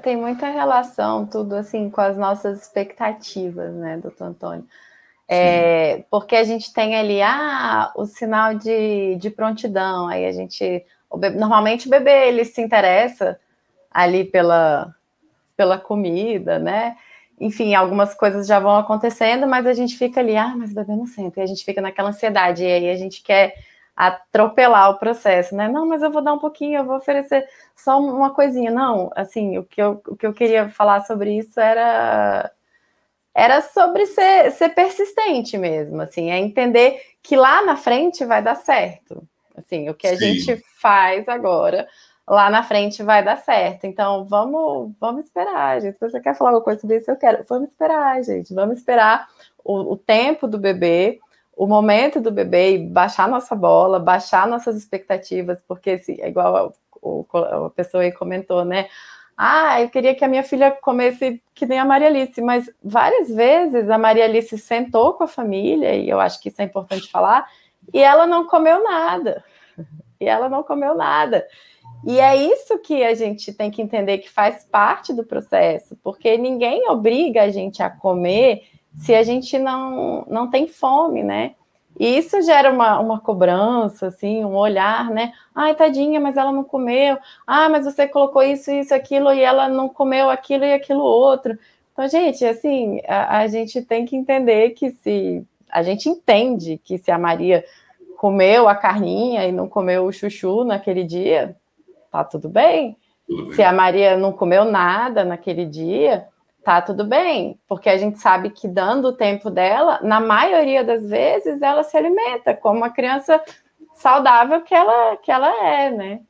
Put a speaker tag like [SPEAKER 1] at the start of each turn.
[SPEAKER 1] Tem muita relação, tudo assim, com as nossas expectativas, né, doutor Antônio? É, porque a gente tem ali ah, o sinal de, de prontidão, aí a gente. O bebê, normalmente o bebê ele se interessa ali pela, pela comida, né? Enfim, algumas coisas já vão acontecendo, mas a gente fica ali, ah, mas o bebê não senta, e a gente fica naquela ansiedade, e aí a gente quer atropelar o processo, né? Não, mas eu vou dar um pouquinho, eu vou oferecer só uma coisinha. Não, assim, o que eu, o que eu queria falar sobre isso era era sobre ser, ser persistente mesmo, assim, é entender que lá na frente vai dar certo. Assim, o que a Sim. gente faz agora lá na frente vai dar certo. Então, vamos, vamos esperar, gente. Se você quer falar alguma coisa sobre isso, eu quero. Vamos esperar, gente. Vamos esperar o, o tempo do bebê o momento do bebê e baixar nossa bola, baixar nossas expectativas, porque se, é igual a, o, a pessoa aí comentou, né? Ah, eu queria que a minha filha comesse que nem a Maria Alice, mas várias vezes a Maria Alice sentou com a família, e eu acho que isso é importante falar, e ela não comeu nada. E ela não comeu nada. E é isso que a gente tem que entender que faz parte do processo, porque ninguém obriga a gente a comer se a gente não, não tem fome, né? E isso gera uma, uma cobrança, assim, um olhar, né? Ai, tadinha, mas ela não comeu. Ah, mas você colocou isso, isso, aquilo, e ela não comeu aquilo e aquilo outro. Então, gente, assim, a, a gente tem que entender que se... A gente entende que se a Maria comeu a carninha e não comeu o chuchu naquele dia, tá tudo bem. Tudo bem. Se a Maria não comeu nada naquele dia, tá tudo bem, porque a gente sabe que dando o tempo dela, na maioria das vezes ela se alimenta como uma criança saudável que ela que ela é, né?